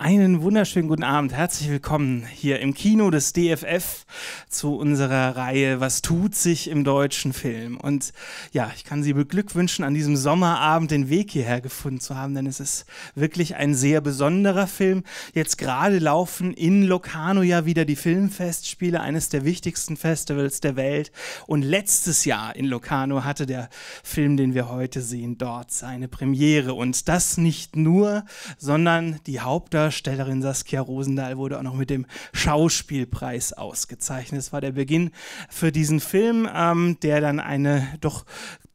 Einen wunderschönen guten Abend. Herzlich willkommen hier im Kino des DFF zu unserer Reihe Was tut sich im deutschen Film? Und ja, ich kann Sie beglückwünschen, an diesem Sommerabend den Weg hierher gefunden zu haben, denn es ist wirklich ein sehr besonderer Film. Jetzt gerade laufen in Locarno ja wieder die Filmfestspiele, eines der wichtigsten Festivals der Welt. Und letztes Jahr in Locarno hatte der Film, den wir heute sehen, dort seine Premiere. Und das nicht nur, sondern die Hauptdarsteller Hauptdarstellerin Saskia Rosendahl wurde auch noch mit dem Schauspielpreis ausgezeichnet. Es war der Beginn für diesen Film, ähm, der dann eine doch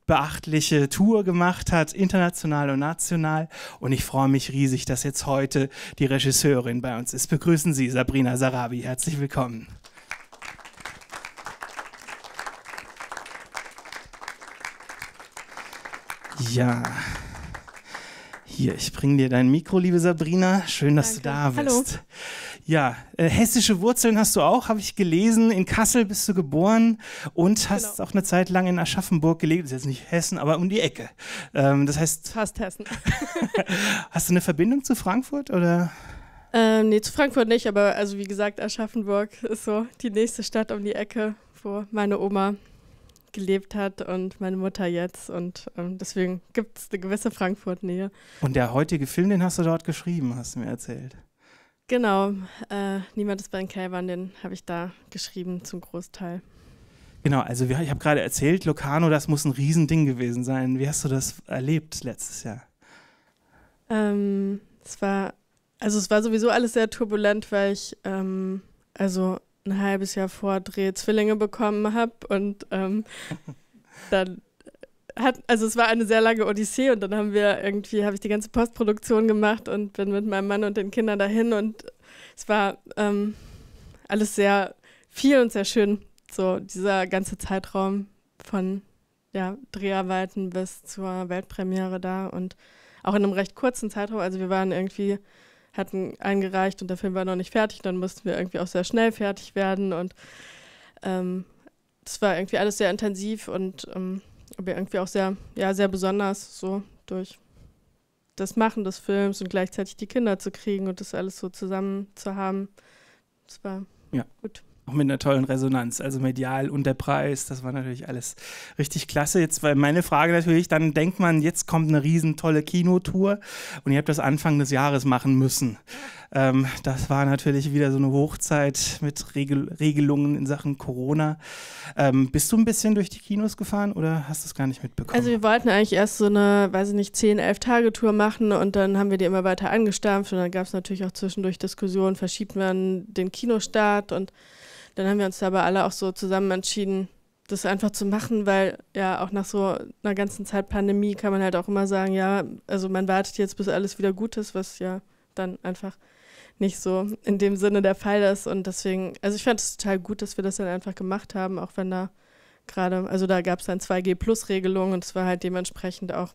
beachtliche Tour gemacht hat, international und national. Und ich freue mich riesig, dass jetzt heute die Regisseurin bei uns ist. Begrüßen Sie Sabrina Sarabi. Herzlich willkommen. Ja. Hier, ich bringe dir dein Mikro, liebe Sabrina. Schön, dass Danke. du da bist. Hallo. Ja, äh, hessische Wurzeln hast du auch, habe ich gelesen. In Kassel bist du geboren und genau. hast genau. auch eine Zeit lang in Aschaffenburg gelebt. Das Ist jetzt nicht Hessen, aber um die Ecke. Ähm, das heißt. Fast Hessen. hast du eine Verbindung zu Frankfurt oder? Ähm, nee, zu Frankfurt nicht, aber also wie gesagt, Aschaffenburg ist so die nächste Stadt um die Ecke, wo meine Oma gelebt hat und meine Mutter jetzt. Und ähm, deswegen gibt es eine gewisse Frankfurt-Nähe. Und der heutige Film, den hast du dort geschrieben, hast du mir erzählt. Genau, äh, Niemand ist bei den Kälbern, den habe ich da geschrieben zum Großteil. Genau, also ich habe gerade erzählt, Locarno, das muss ein Riesending gewesen sein. Wie hast du das erlebt letztes Jahr? Ähm, es war, also es war sowieso alles sehr turbulent, weil ich, ähm, also ein halbes Jahr vor Dreh Zwillinge bekommen habe und ähm, dann hat, also es war eine sehr lange Odyssee und dann haben wir irgendwie, habe ich die ganze Postproduktion gemacht und bin mit meinem Mann und den Kindern dahin und es war ähm, alles sehr viel und sehr schön, so dieser ganze Zeitraum von ja, Dreharbeiten bis zur Weltpremiere da und auch in einem recht kurzen Zeitraum, also wir waren irgendwie hatten eingereicht und der Film war noch nicht fertig. Dann mussten wir irgendwie auch sehr schnell fertig werden und ähm, das war irgendwie alles sehr intensiv und ähm, irgendwie auch sehr, ja, sehr besonders so durch das Machen des Films und gleichzeitig die Kinder zu kriegen und das alles so zusammen zu haben. Das war ja. gut auch mit einer tollen Resonanz, also medial und der Preis, das war natürlich alles richtig klasse. Jetzt war meine Frage natürlich, dann denkt man, jetzt kommt eine riesen tolle Kinotour und ihr habt das Anfang des Jahres machen müssen. Ähm, das war natürlich wieder so eine Hochzeit mit Regel Regelungen in Sachen Corona. Ähm, bist du ein bisschen durch die Kinos gefahren oder hast du es gar nicht mitbekommen? Also wir wollten eigentlich erst so eine, weiß ich nicht, 10, 11 Tage Tour machen und dann haben wir die immer weiter angestampft und dann gab es natürlich auch zwischendurch Diskussionen, verschiebt man den Kinostart und dann haben wir uns aber alle auch so zusammen entschieden, das einfach zu machen, weil ja auch nach so einer ganzen Zeit Pandemie kann man halt auch immer sagen, ja, also man wartet jetzt, bis alles wieder gut ist, was ja dann einfach nicht so in dem Sinne der Fall ist. Und deswegen, also ich fand es total gut, dass wir das dann einfach gemacht haben, auch wenn da gerade, also da gab es dann 2G-Plus-Regelungen und es war halt dementsprechend auch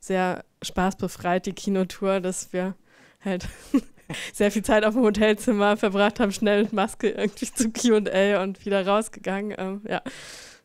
sehr spaßbefreit, die Kinotour, dass wir halt sehr viel Zeit auf dem Hotelzimmer verbracht haben, schnell mit Maske irgendwie zu QA und wieder rausgegangen. Ähm, ja.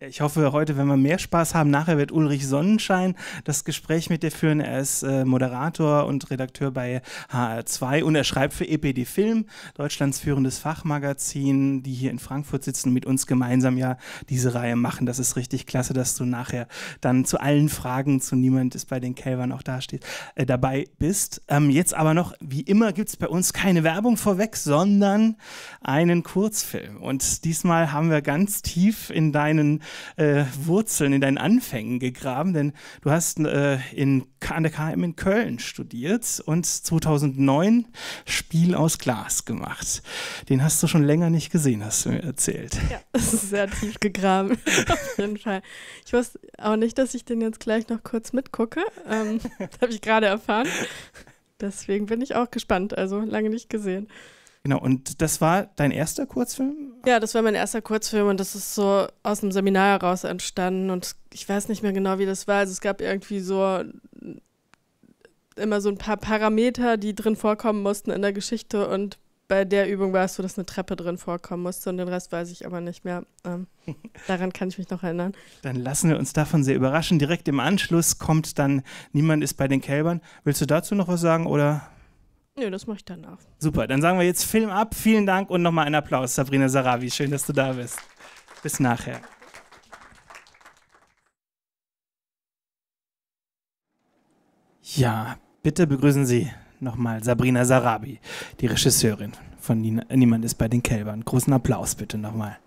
Ich hoffe, heute werden wir mehr Spaß haben. Nachher wird Ulrich Sonnenschein das Gespräch mit dir führen. Er ist äh, Moderator und Redakteur bei HR2 und er schreibt für EPD Film, Deutschlands führendes Fachmagazin, die hier in Frankfurt sitzen und mit uns gemeinsam ja diese Reihe machen. Das ist richtig klasse, dass du nachher dann zu allen Fragen, zu niemand ist bei den Kälbern auch dasteht, äh, dabei bist. Ähm, jetzt aber noch, wie immer, gibt es bei uns keine Werbung vorweg, sondern einen Kurzfilm. Und diesmal haben wir ganz tief in deinen äh, Wurzeln, in deinen Anfängen gegraben, denn du hast äh, in, an der KM in Köln studiert und 2009 Spiel aus Glas gemacht. Den hast du schon länger nicht gesehen, hast du mir erzählt. Ja, das ist sehr tief gegraben, auf jeden Fall. Ich wusste auch nicht, dass ich den jetzt gleich noch kurz mitgucke. Ähm, das habe ich gerade erfahren. Deswegen bin ich auch gespannt, also lange nicht gesehen. Genau, und das war dein erster Kurzfilm? Ja, das war mein erster Kurzfilm und das ist so aus dem Seminar heraus entstanden und ich weiß nicht mehr genau, wie das war. Also es gab irgendwie so immer so ein paar Parameter, die drin vorkommen mussten in der Geschichte und bei der Übung war es so, dass eine Treppe drin vorkommen musste und den Rest weiß ich aber nicht mehr. Ähm, daran kann ich mich noch erinnern. Dann lassen wir uns davon sehr überraschen. Direkt im Anschluss kommt dann Niemand ist bei den Kälbern. Willst du dazu noch was sagen oder Nö, das mache ich danach. Super, dann sagen wir jetzt Film ab. Vielen Dank und nochmal einen Applaus, Sabrina Sarabi. Schön, dass du da bist. Bis nachher. Ja, bitte begrüßen Sie nochmal Sabrina Sarabi, die Regisseurin von Niemand ist bei den Kälbern. Großen Applaus bitte nochmal.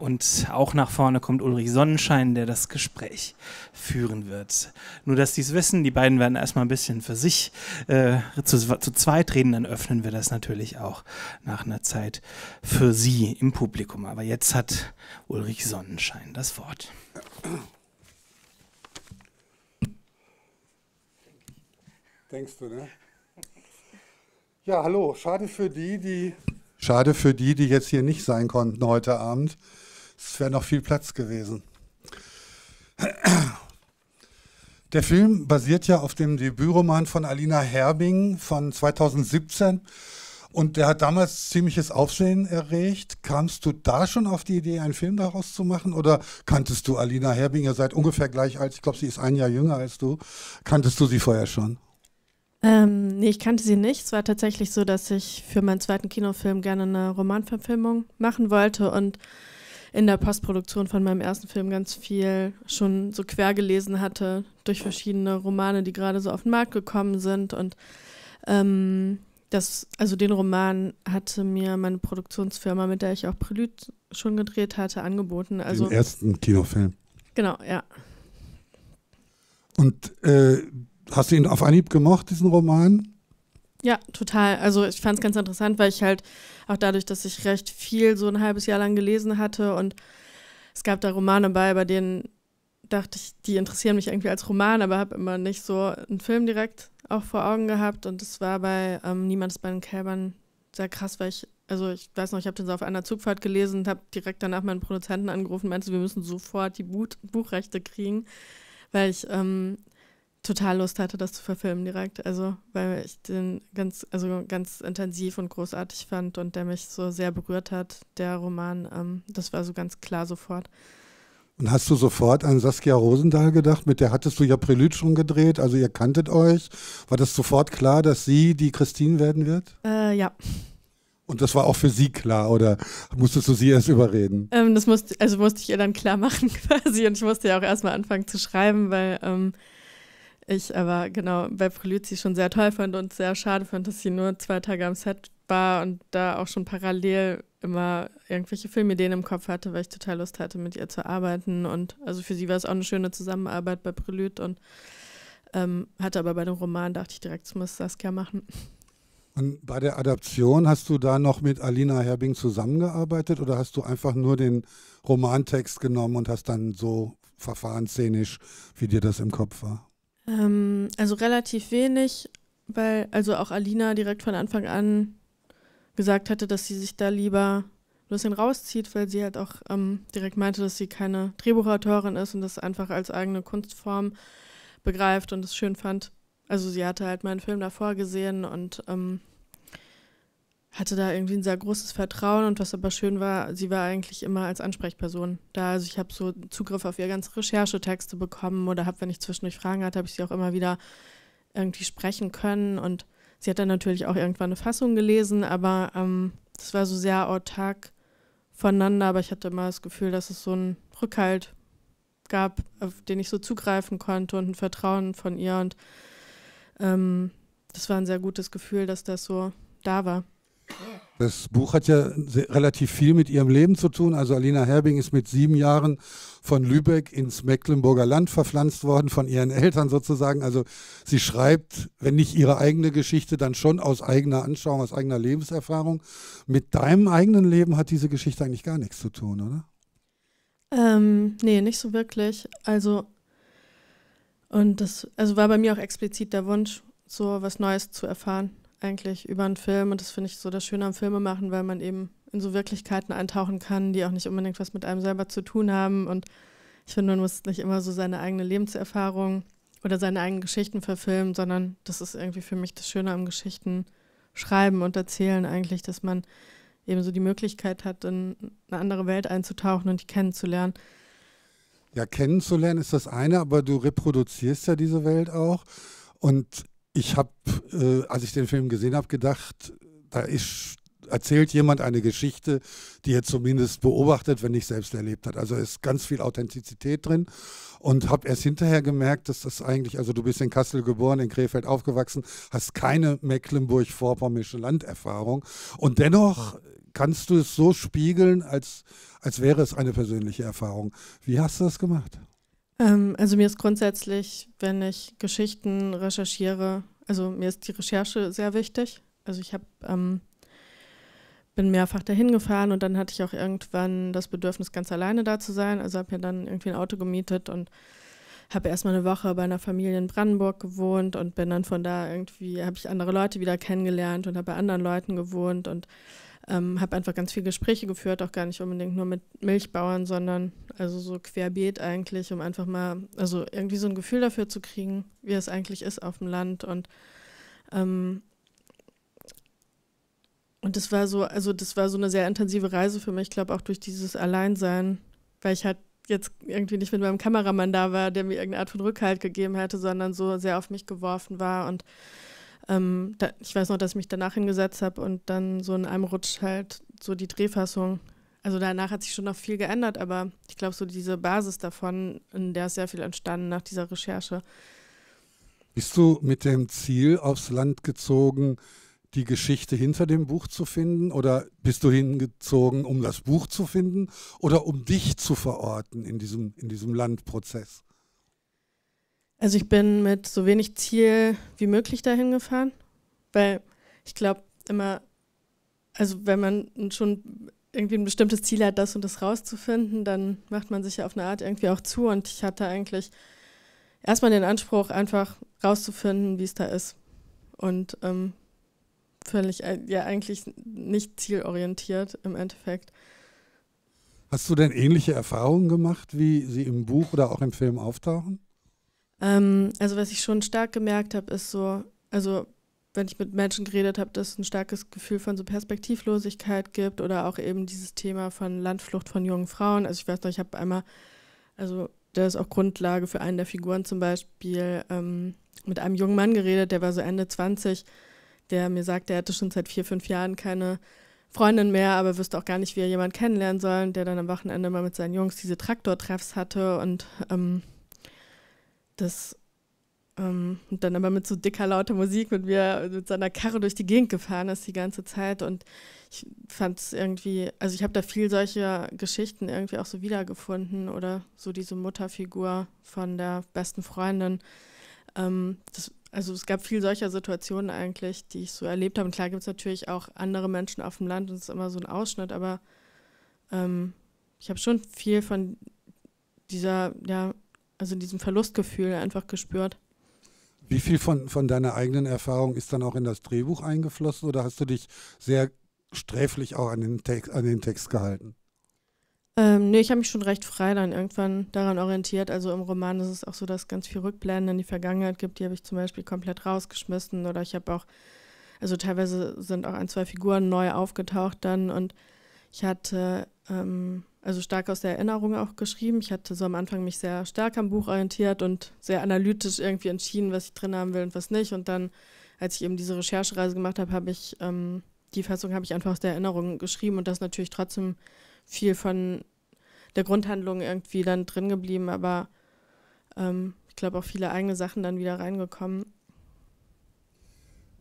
Und auch nach vorne kommt Ulrich Sonnenschein, der das Gespräch führen wird. Nur, dass Sie es wissen, die beiden werden erstmal ein bisschen für sich äh, zu, zu zweit reden, dann öffnen wir das natürlich auch nach einer Zeit für sie im Publikum. Aber jetzt hat Ulrich Sonnenschein das Wort. Denkst du, ne? Ja, hallo. Schade für die, die. Schade für die, die jetzt hier nicht sein konnten heute Abend. Es wäre noch viel Platz gewesen. Der Film basiert ja auf dem Debütroman von Alina Herbing von 2017 und der hat damals ziemliches Aufsehen erregt. Kamst du da schon auf die Idee, einen Film daraus zu machen oder kanntest du Alina Herbing? Ihr seid ungefähr gleich alt, ich glaube, sie ist ein Jahr jünger als du. Kanntest du sie vorher schon? Ähm, nee, ich kannte sie nicht. Es war tatsächlich so, dass ich für meinen zweiten Kinofilm gerne eine Romanverfilmung machen wollte und in der Postproduktion von meinem ersten Film ganz viel schon so quer gelesen hatte durch verschiedene Romane, die gerade so auf den Markt gekommen sind. Und ähm, das, also den Roman hatte mir meine Produktionsfirma, mit der ich auch Prelude schon gedreht hatte, angeboten. Also den ersten Kinofilm. Genau, ja. Und äh, hast du ihn auf Anhieb gemacht, diesen Roman? Ja, total. Also ich fand es ganz interessant, weil ich halt auch dadurch, dass ich recht viel so ein halbes Jahr lang gelesen hatte und es gab da Romane bei, bei denen dachte ich, die interessieren mich irgendwie als Roman, aber habe immer nicht so einen Film direkt auch vor Augen gehabt und es war bei ähm, Niemandes bei den Kälbern sehr krass, weil ich, also ich weiß noch, ich habe den so auf einer Zugfahrt gelesen und habe direkt danach meinen Produzenten angerufen und meinte, wir müssen sofort die Buch Buchrechte kriegen, weil ich ähm, total Lust hatte, das zu verfilmen direkt. Also, weil ich den ganz, also ganz intensiv und großartig fand und der mich so sehr berührt hat, der Roman. Ähm, das war so ganz klar sofort. Und hast du sofort an Saskia Rosendahl gedacht? Mit der hattest du ja Prelude schon gedreht, also ihr kanntet euch. War das sofort klar, dass sie die Christine werden wird? Äh, ja. Und das war auch für sie klar oder musstest du sie erst überreden? Ähm, das musste, also musste ich ihr dann klar machen quasi und ich musste ja auch erstmal anfangen zu schreiben, weil ähm, ich aber genau bei Preluzzi schon sehr toll fand und sehr schade fand, dass sie nur zwei Tage am Set war und da auch schon parallel immer irgendwelche Filmideen im Kopf hatte, weil ich total Lust hatte, mit ihr zu arbeiten. Und also für sie war es auch eine schöne Zusammenarbeit bei Prelude und ähm, hatte aber bei dem Roman, dachte ich direkt, das muss Saskia machen. Und bei der Adaption hast du da noch mit Alina Herbing zusammengearbeitet oder hast du einfach nur den Romantext genommen und hast dann so verfahrensszenisch, wie dir das im Kopf war? Ähm, also relativ wenig, weil also auch Alina direkt von Anfang an gesagt hatte, dass sie sich da lieber ein bisschen rauszieht, weil sie halt auch ähm, direkt meinte, dass sie keine Drehbuchautorin ist und das einfach als eigene Kunstform begreift und es schön fand. Also sie hatte halt meinen Film davor gesehen und ähm, hatte da irgendwie ein sehr großes Vertrauen und was aber schön war, sie war eigentlich immer als Ansprechperson da. Also ich habe so Zugriff auf ihre ganzen Recherchetexte bekommen oder habe, wenn ich zwischendurch Fragen hatte, habe ich sie auch immer wieder irgendwie sprechen können und sie hat dann natürlich auch irgendwann eine Fassung gelesen, aber ähm, das war so sehr autark voneinander, aber ich hatte immer das Gefühl, dass es so einen Rückhalt gab, auf den ich so zugreifen konnte und ein Vertrauen von ihr und ähm, das war ein sehr gutes Gefühl, dass das so da war. Das Buch hat ja relativ viel mit ihrem Leben zu tun. Also Alina Herbing ist mit sieben Jahren von Lübeck ins Mecklenburger Land verpflanzt worden, von ihren Eltern sozusagen. Also sie schreibt, wenn nicht ihre eigene Geschichte, dann schon aus eigener Anschauung, aus eigener Lebenserfahrung. Mit deinem eigenen Leben hat diese Geschichte eigentlich gar nichts zu tun, oder? Ähm, nee, nicht so wirklich. Also, und das also war bei mir auch explizit der Wunsch, so was Neues zu erfahren eigentlich über einen Film und das finde ich so das Schöne am Filmemachen, weil man eben in so Wirklichkeiten eintauchen kann, die auch nicht unbedingt was mit einem selber zu tun haben und ich finde, man muss nicht immer so seine eigene Lebenserfahrung oder seine eigenen Geschichten verfilmen, sondern das ist irgendwie für mich das Schöne am Geschichten schreiben und erzählen eigentlich, dass man eben so die Möglichkeit hat, in eine andere Welt einzutauchen und die kennenzulernen. Ja, kennenzulernen ist das eine, aber du reproduzierst ja diese Welt auch. Und ich habe, äh, als ich den Film gesehen habe, gedacht, da ist, erzählt jemand eine Geschichte, die er zumindest beobachtet, wenn nicht selbst erlebt hat. Also ist ganz viel Authentizität drin und habe erst hinterher gemerkt, dass das eigentlich, also du bist in Kassel geboren, in Krefeld aufgewachsen, hast keine mecklenburg vorpommische Landerfahrung und dennoch kannst du es so spiegeln, als, als wäre es eine persönliche Erfahrung. Wie hast du das gemacht? Ähm, also mir ist grundsätzlich, wenn ich Geschichten recherchiere, also mir ist die Recherche sehr wichtig. Also ich habe ähm, bin mehrfach dahin gefahren und dann hatte ich auch irgendwann das Bedürfnis, ganz alleine da zu sein. Also habe mir dann irgendwie ein Auto gemietet und habe erstmal eine Woche bei einer Familie in Brandenburg gewohnt und bin dann von da irgendwie, habe ich andere Leute wieder kennengelernt und habe bei anderen Leuten gewohnt und ähm, habe einfach ganz viele Gespräche geführt, auch gar nicht unbedingt nur mit Milchbauern, sondern also so querbeet eigentlich, um einfach mal, also irgendwie so ein Gefühl dafür zu kriegen, wie es eigentlich ist auf dem Land und ähm, und das war so, also das war so eine sehr intensive Reise für mich, ich glaube auch durch dieses Alleinsein, weil ich halt jetzt irgendwie nicht mit meinem Kameramann da war, der mir irgendeine Art von Rückhalt gegeben hätte, sondern so sehr auf mich geworfen war und ähm, da, ich weiß noch, dass ich mich danach hingesetzt habe und dann so in einem Rutsch halt so die Drehfassung. Also danach hat sich schon noch viel geändert, aber ich glaube, so diese Basis davon, in der ist sehr viel entstanden nach dieser Recherche. Bist du mit dem Ziel aufs Land gezogen, die Geschichte hinter dem Buch zu finden? Oder bist du hingezogen, um das Buch zu finden? Oder um dich zu verorten in diesem, in diesem Landprozess? Also ich bin mit so wenig Ziel wie möglich dahin gefahren, weil ich glaube immer, also wenn man schon irgendwie ein bestimmtes Ziel hat, das und das rauszufinden, dann macht man sich ja auf eine Art irgendwie auch zu. Und ich hatte eigentlich erstmal den Anspruch, einfach rauszufinden, wie es da ist. Und ähm, völlig, äh, ja, eigentlich nicht zielorientiert im Endeffekt. Hast du denn ähnliche Erfahrungen gemacht, wie sie im Buch oder auch im Film auftauchen? Ähm, also was ich schon stark gemerkt habe, ist so, also wenn ich mit Menschen geredet habe, dass es ein starkes Gefühl von so Perspektivlosigkeit gibt oder auch eben dieses Thema von Landflucht von jungen Frauen. Also ich weiß noch, ich habe einmal, also das ist auch Grundlage für einen der Figuren zum Beispiel, ähm, mit einem jungen Mann geredet, der war so Ende 20, der mir sagte, er hatte schon seit vier, fünf Jahren keine Freundin mehr, aber wüsste auch gar nicht, wie er jemanden kennenlernen soll, der dann am Wochenende mal mit seinen Jungs diese Traktortreffs hatte und ähm, das ähm, und dann aber mit so dicker, lauter Musik mit mir, mit seiner Karre durch die Gegend gefahren ist die ganze Zeit. Und ich fand es irgendwie, also ich habe da viel solcher Geschichten irgendwie auch so wiedergefunden oder so diese Mutterfigur von der besten Freundin. Ähm, das, also es gab viel solcher Situationen eigentlich, die ich so erlebt habe. Und klar gibt es natürlich auch andere Menschen auf dem Land und es ist immer so ein Ausschnitt, aber ähm, ich habe schon viel von dieser ja, also diesem Verlustgefühl einfach gespürt. Wie viel von, von deiner eigenen Erfahrung ist dann auch in das Drehbuch eingeflossen oder hast du dich sehr sträflich auch an den Text, an den Text gehalten? Ähm, nee, ich habe mich schon recht frei dann irgendwann daran orientiert. Also im Roman ist es auch so, dass es ganz viel Rückblenden in die Vergangenheit gibt. Die habe ich zum Beispiel komplett rausgeschmissen oder ich habe auch, also teilweise sind auch ein, zwei Figuren neu aufgetaucht dann und ich hatte ähm, also stark aus der Erinnerung auch geschrieben. Ich hatte so am Anfang mich sehr stark am Buch orientiert und sehr analytisch irgendwie entschieden, was ich drin haben will und was nicht. Und dann, als ich eben diese Recherchereise gemacht habe, habe ich ähm, die Fassung habe ich einfach aus der Erinnerung geschrieben und das natürlich trotzdem viel von der Grundhandlung irgendwie dann drin geblieben, aber ähm, ich glaube auch viele eigene Sachen dann wieder reingekommen.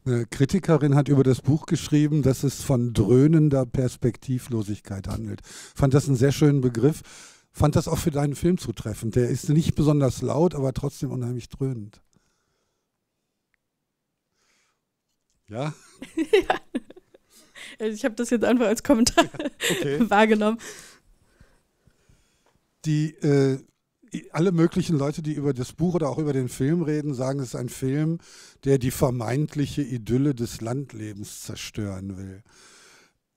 Eine Kritikerin hat über das Buch geschrieben, dass es von dröhnender Perspektivlosigkeit handelt. Fand das einen sehr schönen Begriff. Fand das auch für deinen Film zutreffend. Der ist nicht besonders laut, aber trotzdem unheimlich dröhnend. Ja? ja. Also ich habe das jetzt einfach als Kommentar okay. wahrgenommen. Die äh, alle möglichen Leute, die über das Buch oder auch über den Film reden, sagen, es ist ein Film, der die vermeintliche Idylle des Landlebens zerstören will.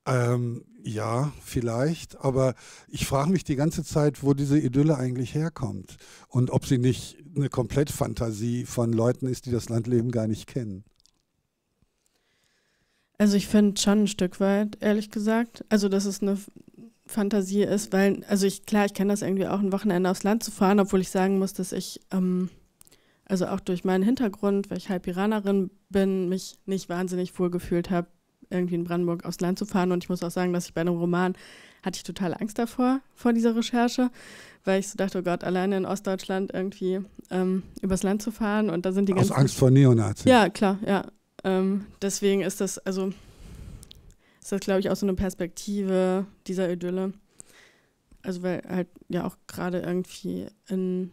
Ähm, ja, vielleicht, aber ich frage mich die ganze Zeit, wo diese Idylle eigentlich herkommt und ob sie nicht eine Komplettfantasie von Leuten ist, die das Landleben gar nicht kennen. Also ich finde schon ein Stück weit, ehrlich gesagt. Also das ist eine Fantasie ist, weil, also ich, klar, ich kenne das irgendwie auch ein Wochenende aufs Land zu fahren, obwohl ich sagen muss, dass ich, ähm, also auch durch meinen Hintergrund, weil ich halb Iranerin bin, mich nicht wahnsinnig wohl gefühlt habe, irgendwie in Brandenburg aufs Land zu fahren. Und ich muss auch sagen, dass ich bei einem Roman hatte ich total Angst davor, vor dieser Recherche, weil ich so dachte, oh Gott, alleine in Ostdeutschland irgendwie ähm, übers Land zu fahren und da sind die Aus ganzen... Aus Angst vor Neonazis. Ja, klar, ja. Ähm, deswegen ist das, also ist das, glaube ich, auch so eine Perspektive dieser Idylle. Also weil halt ja auch gerade irgendwie in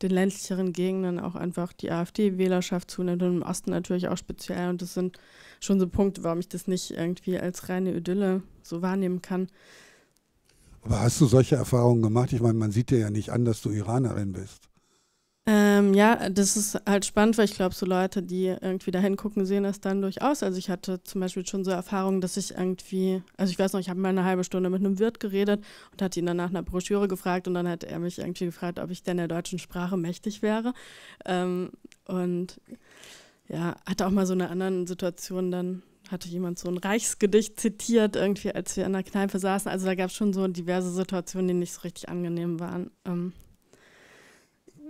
den ländlicheren Gegenden auch einfach die AfD-Wählerschaft zunimmt und im Osten natürlich auch speziell. Und das sind schon so Punkte, warum ich das nicht irgendwie als reine Idylle so wahrnehmen kann. Aber hast du solche Erfahrungen gemacht? Ich meine, man sieht dir ja nicht an, dass du Iranerin bist. Ähm, ja, das ist halt spannend, weil ich glaube, so Leute, die irgendwie da hingucken, sehen das dann durchaus. Also ich hatte zum Beispiel schon so Erfahrungen, dass ich irgendwie, also ich weiß noch, ich habe mal eine halbe Stunde mit einem Wirt geredet und hatte ihn dann nach einer Broschüre gefragt und dann hat er mich irgendwie gefragt, ob ich denn der deutschen Sprache mächtig wäre. Ähm, und ja, hatte auch mal so eine andere Situation dann hatte jemand so ein Reichsgedicht zitiert, irgendwie, als wir in der Kneipe saßen. Also da gab es schon so diverse Situationen, die nicht so richtig angenehm waren. Ähm,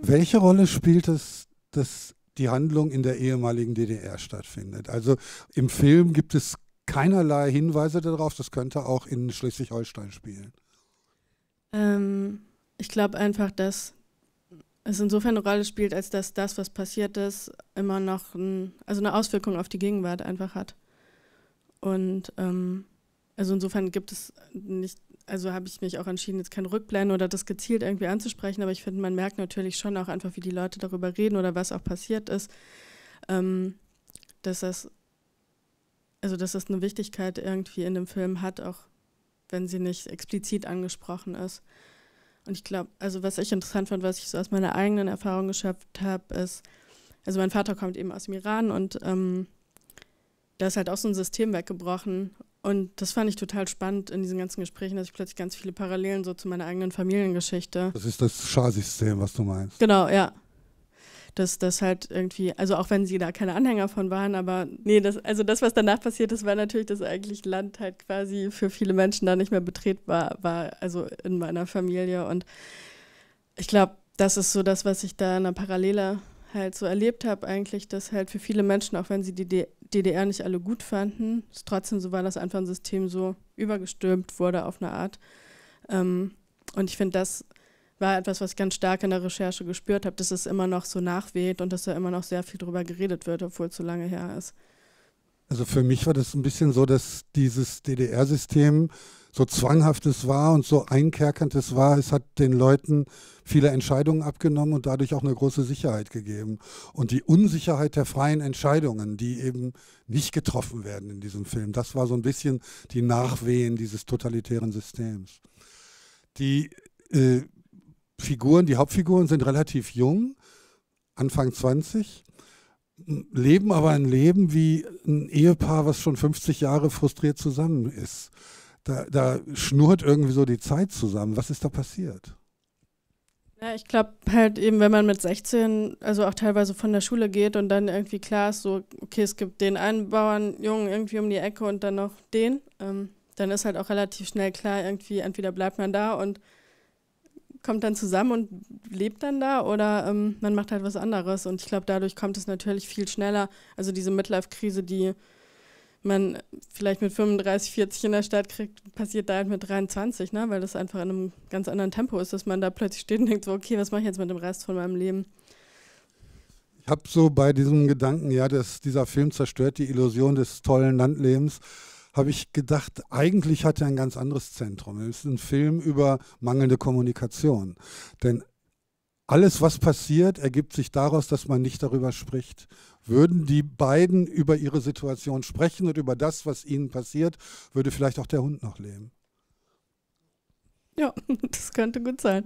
welche Rolle spielt es, dass die Handlung in der ehemaligen DDR stattfindet? Also im Film gibt es keinerlei Hinweise darauf, das könnte auch in Schleswig-Holstein spielen. Ähm, ich glaube einfach, dass es insofern eine Rolle spielt, als dass das, was passiert ist, immer noch ein, also eine Auswirkung auf die Gegenwart einfach hat. Und ähm, also insofern gibt es nicht also habe ich mich auch entschieden, jetzt kein Rückblenden oder das gezielt irgendwie anzusprechen, aber ich finde, man merkt natürlich schon auch einfach, wie die Leute darüber reden oder was auch passiert ist, ähm, dass das, also dass das eine Wichtigkeit irgendwie in dem Film hat, auch wenn sie nicht explizit angesprochen ist. Und ich glaube, also was ich interessant fand, was ich so aus meiner eigenen Erfahrung geschöpft habe, ist, also mein Vater kommt eben aus dem Iran und ähm, da ist halt auch so ein System weggebrochen und das fand ich total spannend in diesen ganzen Gesprächen, dass ich plötzlich ganz viele Parallelen so zu meiner eigenen Familiengeschichte. Das ist das Schar-System, was du meinst. Genau, ja. Dass das halt irgendwie, also auch wenn sie da keine Anhänger von waren, aber nee, das, also das, was danach passiert ist, war natürlich, dass eigentlich Land halt quasi für viele Menschen da nicht mehr betretbar war, also in meiner Familie. Und ich glaube, das ist so das, was ich da in der Parallele halt so erlebt habe, eigentlich, dass halt für viele Menschen, auch wenn sie die DDR nicht alle gut fanden. Ist trotzdem so war, das einfach ein System so übergestülpt wurde auf eine Art. Ähm, und ich finde, das war etwas, was ich ganz stark in der Recherche gespürt habe, dass es immer noch so nachweht und dass da immer noch sehr viel drüber geredet wird, obwohl es so lange her ist. Also für mich war das ein bisschen so, dass dieses DDR-System so zwanghaftes war und so einkerkerndes war. Es hat den Leuten viele Entscheidungen abgenommen und dadurch auch eine große Sicherheit gegeben. Und die Unsicherheit der freien Entscheidungen, die eben nicht getroffen werden in diesem Film, das war so ein bisschen die Nachwehen dieses totalitären Systems. Die äh, Figuren, die Hauptfiguren sind relativ jung, Anfang 20 leben aber ein Leben wie ein Ehepaar, was schon 50 Jahre frustriert zusammen ist. Da, da schnurrt irgendwie so die Zeit zusammen. Was ist da passiert? Ja, ich glaube halt eben, wenn man mit 16, also auch teilweise von der Schule geht und dann irgendwie klar ist, so, okay, es gibt den einen Bauernjungen irgendwie um die Ecke und dann noch den, ähm, dann ist halt auch relativ schnell klar, irgendwie, entweder bleibt man da und kommt dann zusammen und lebt dann da oder ähm, man macht halt was anderes. Und ich glaube, dadurch kommt es natürlich viel schneller. Also diese Midlife-Krise, die man vielleicht mit 35, 40 in der Stadt kriegt, passiert da halt mit 23, ne? weil das einfach in einem ganz anderen Tempo ist, dass man da plötzlich steht und denkt, so, okay, was mache ich jetzt mit dem Rest von meinem Leben? Ich habe so bei diesem Gedanken, ja, dass dieser Film zerstört die Illusion des tollen Landlebens, habe ich gedacht, eigentlich hat er ein ganz anderes Zentrum. Es ist ein Film über mangelnde Kommunikation. Denn alles, was passiert, ergibt sich daraus, dass man nicht darüber spricht. Würden die beiden über ihre Situation sprechen und über das, was ihnen passiert, würde vielleicht auch der Hund noch leben. Ja, das könnte gut sein.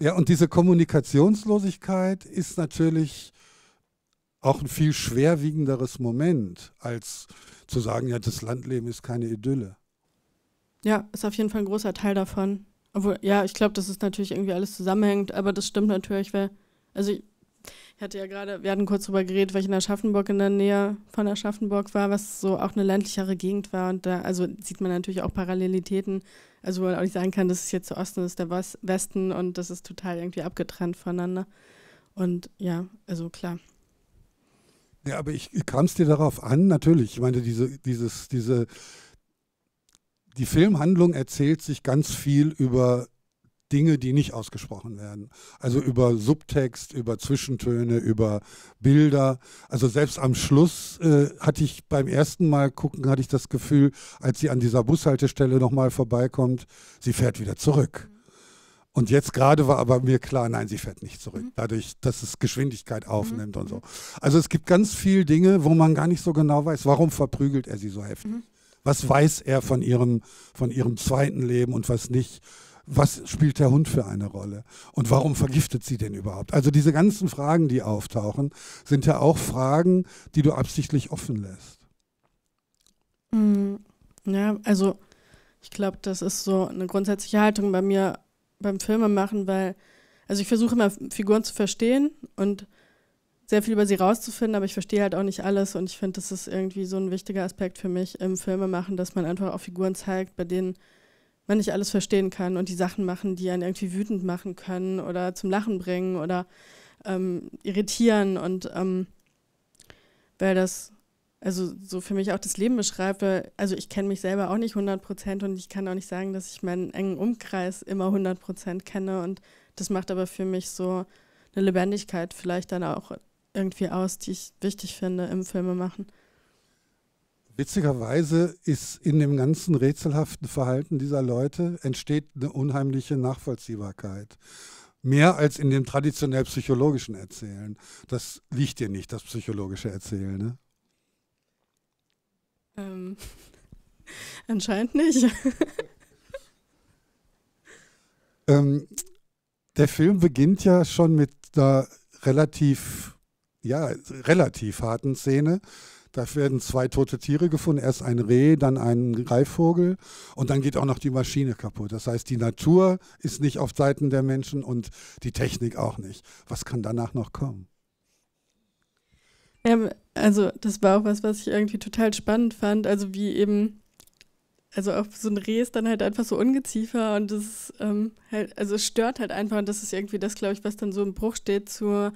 Ja, und diese Kommunikationslosigkeit ist natürlich auch ein viel schwerwiegenderes Moment, als zu sagen, ja, das Landleben ist keine Idylle. Ja, ist auf jeden Fall ein großer Teil davon. Obwohl, ja, ich glaube, dass es natürlich irgendwie alles zusammenhängt, aber das stimmt natürlich, weil, also ich, ich hatte ja gerade, wir hatten kurz drüber geredet, weil ich in Aschaffenburg in der Nähe von Aschaffenburg war, was so auch eine ländlichere Gegend war. Und da, also sieht man natürlich auch Parallelitäten. Also wo man auch nicht sagen kann, das ist jetzt der Osten, das ist der Westen und das ist total irgendwie abgetrennt voneinander. Und ja, also klar. Ja, aber ich es dir darauf an, natürlich. Ich meine, diese, dieses, diese, die Filmhandlung erzählt sich ganz viel über Dinge, die nicht ausgesprochen werden. Also über Subtext, über Zwischentöne, über Bilder. Also selbst am Schluss äh, hatte ich beim ersten Mal gucken, hatte ich das Gefühl, als sie an dieser Bushaltestelle nochmal vorbeikommt, sie fährt wieder zurück. Mhm. Und jetzt gerade war aber mir klar, nein, sie fährt nicht zurück. Mhm. Dadurch, dass es Geschwindigkeit mhm. aufnimmt mhm. und so. Mhm. Also es gibt ganz viele Dinge, wo man gar nicht so genau weiß, warum verprügelt er sie so heftig. Mhm. Was weiß er von ihrem, von ihrem zweiten Leben und was nicht? Was spielt der Hund für eine Rolle? Und warum vergiftet sie denn überhaupt? Also diese ganzen Fragen, die auftauchen, sind ja auch Fragen, die du absichtlich offen lässt. Mm, ja, also ich glaube, das ist so eine grundsätzliche Haltung bei mir beim Filmemachen, weil, also ich versuche immer Figuren zu verstehen und sehr viel über sie rauszufinden, aber ich verstehe halt auch nicht alles und ich finde, das ist irgendwie so ein wichtiger Aspekt für mich im Filmemachen, dass man einfach auch Figuren zeigt, bei denen man nicht alles verstehen kann und die Sachen machen, die einen irgendwie wütend machen können oder zum Lachen bringen oder ähm, irritieren und ähm, weil das also so für mich auch das Leben beschreibt, also ich kenne mich selber auch nicht 100 Prozent und ich kann auch nicht sagen, dass ich meinen engen Umkreis immer 100 Prozent kenne und das macht aber für mich so eine Lebendigkeit vielleicht dann auch irgendwie aus, die ich wichtig finde im Filme machen. Witzigerweise ist in dem ganzen rätselhaften Verhalten dieser Leute entsteht eine unheimliche Nachvollziehbarkeit mehr als in dem traditionell psychologischen Erzählen. Das liegt dir nicht, das psychologische Erzählen. Ne? Ähm, anscheinend nicht. ähm, der Film beginnt ja schon mit einer relativ, ja, relativ harten Szene. Da werden zwei tote Tiere gefunden, erst ein Reh, dann ein Greifvogel und dann geht auch noch die Maschine kaputt. Das heißt, die Natur ist nicht auf Seiten der Menschen und die Technik auch nicht. Was kann danach noch kommen? Ja, also das war auch was, was ich irgendwie total spannend fand. Also wie eben, also auch so ein Reh ist dann halt einfach so ungeziefer und das ist, ähm, halt, also es stört halt einfach und das ist irgendwie das, glaube ich, was dann so im Bruch steht zur,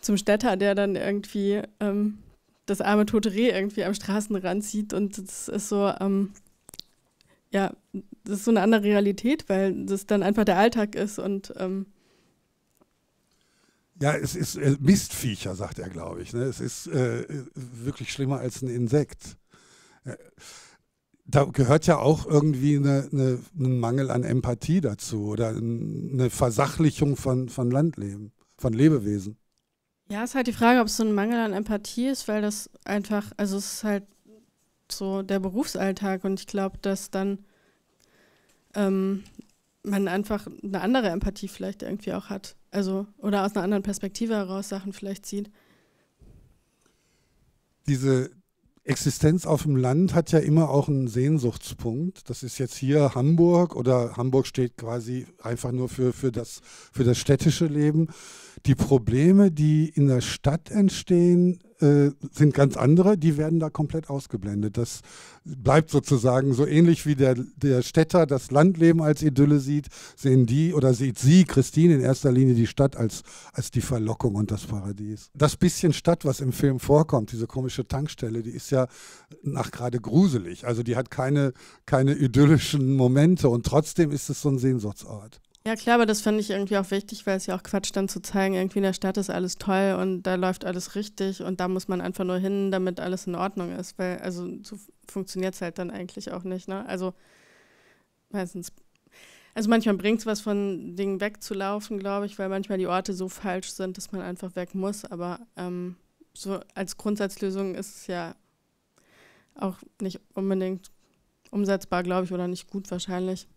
zum Städter, der dann irgendwie ähm, das arme tote Reh irgendwie am Straßenrand sieht und das ist so, ähm, ja, das ist so eine andere Realität, weil das dann einfach der Alltag ist und ähm, ja, es ist äh, Mistviecher, sagt er, glaube ich. Ne? Es ist äh, wirklich schlimmer als ein Insekt. Äh, da gehört ja auch irgendwie eine, eine, ein Mangel an Empathie dazu oder eine Versachlichung von, von Landleben, von Lebewesen. Ja, ist halt die Frage, ob es so ein Mangel an Empathie ist, weil das einfach, also es ist halt so der Berufsalltag und ich glaube, dass dann ähm, man einfach eine andere Empathie vielleicht irgendwie auch hat. Also, oder aus einer anderen Perspektive heraus Sachen vielleicht sieht. Diese Existenz auf dem Land hat ja immer auch einen Sehnsuchtspunkt. Das ist jetzt hier Hamburg oder Hamburg steht quasi einfach nur für, für, das, für das städtische Leben. Die Probleme, die in der Stadt entstehen, äh, sind ganz andere, die werden da komplett ausgeblendet. Das bleibt sozusagen so ähnlich wie der, der Städter das Landleben als Idylle sieht, sehen die oder sieht sie, Christine, in erster Linie die Stadt als, als die Verlockung und das Paradies. Das bisschen Stadt, was im Film vorkommt, diese komische Tankstelle, die ist ja nach gerade gruselig. Also die hat keine, keine idyllischen Momente und trotzdem ist es so ein Sehnsuchtsort. Ja, klar, aber das finde ich irgendwie auch wichtig, weil es ja auch Quatsch dann zu zeigen, irgendwie in der Stadt ist alles toll und da läuft alles richtig und da muss man einfach nur hin, damit alles in Ordnung ist, weil also so funktioniert es halt dann eigentlich auch nicht, ne? Also meistens. Also manchmal bringt es was von Dingen wegzulaufen, glaube ich, weil manchmal die Orte so falsch sind, dass man einfach weg muss, aber ähm, so als Grundsatzlösung ist es ja auch nicht unbedingt umsetzbar, glaube ich, oder nicht gut wahrscheinlich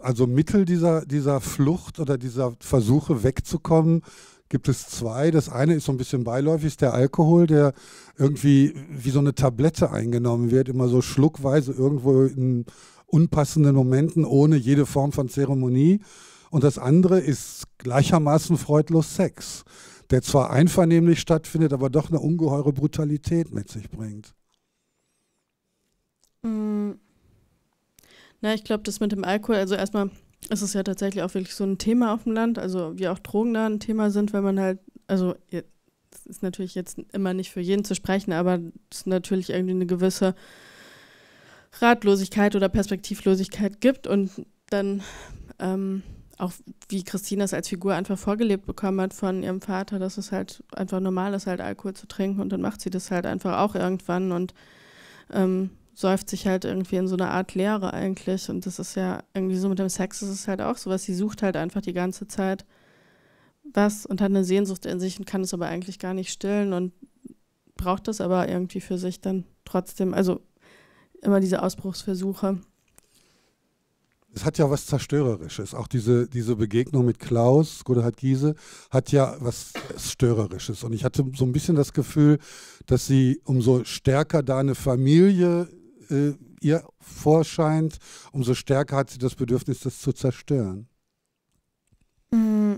also Mittel dieser, dieser Flucht oder dieser Versuche wegzukommen, gibt es zwei. Das eine ist so ein bisschen beiläufig, ist der Alkohol, der irgendwie wie so eine Tablette eingenommen wird, immer so schluckweise irgendwo in unpassenden Momenten, ohne jede Form von Zeremonie. Und das andere ist gleichermaßen freudlos Sex, der zwar einvernehmlich stattfindet, aber doch eine ungeheure Brutalität mit sich bringt. Mhm. Na, ich glaube, das mit dem Alkohol, also erstmal ist es ja tatsächlich auch wirklich so ein Thema auf dem Land, also wie auch Drogen da ein Thema sind, wenn man halt, also das ist natürlich jetzt immer nicht für jeden zu sprechen, aber es ist natürlich irgendwie eine gewisse Ratlosigkeit oder Perspektivlosigkeit gibt und dann ähm, auch wie Christine das als Figur einfach vorgelebt bekommen hat von ihrem Vater, dass es halt einfach normal ist, halt Alkohol zu trinken und dann macht sie das halt einfach auch irgendwann und ähm, säuft sich halt irgendwie in so eine Art Leere eigentlich. Und das ist ja irgendwie so mit dem Sex ist es halt auch so was. Sie sucht halt einfach die ganze Zeit was und hat eine Sehnsucht in sich und kann es aber eigentlich gar nicht stillen und braucht das aber irgendwie für sich dann trotzdem. Also immer diese Ausbruchsversuche. Es hat ja was Zerstörerisches. Auch diese, diese Begegnung mit Klaus, Godehard Giese, hat ja was Störerisches. Und ich hatte so ein bisschen das Gefühl, dass sie umso stärker da eine Familie äh, ihr vorscheint, umso stärker hat sie das Bedürfnis, das zu zerstören. Mm.